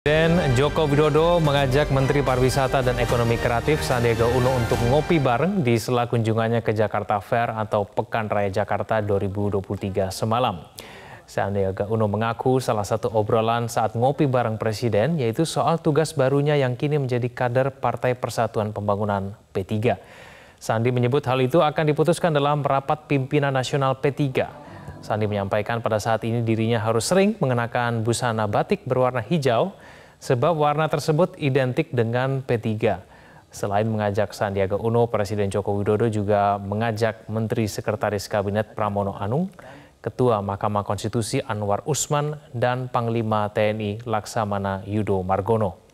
Presiden Joko Widodo mengajak Menteri Pariwisata dan Ekonomi Kreatif Sandiaga Uno untuk ngopi bareng di sela kunjungannya ke Jakarta Fair atau Pekan Raya Jakarta 2023 semalam. Sandiaga Uno mengaku salah satu obrolan saat ngopi bareng Presiden yaitu soal tugas barunya yang kini menjadi kader Partai Persatuan Pembangunan P3. Sandi menyebut hal itu akan diputuskan dalam rapat pimpinan nasional P3 Sandi menyampaikan pada saat ini dirinya harus sering mengenakan busana batik berwarna hijau sebab warna tersebut identik dengan P3. Selain mengajak Sandiaga Uno, Presiden Joko Widodo juga mengajak Menteri Sekretaris Kabinet Pramono Anung, Ketua Mahkamah Konstitusi Anwar Usman, dan Panglima TNI Laksamana Yudo Margono.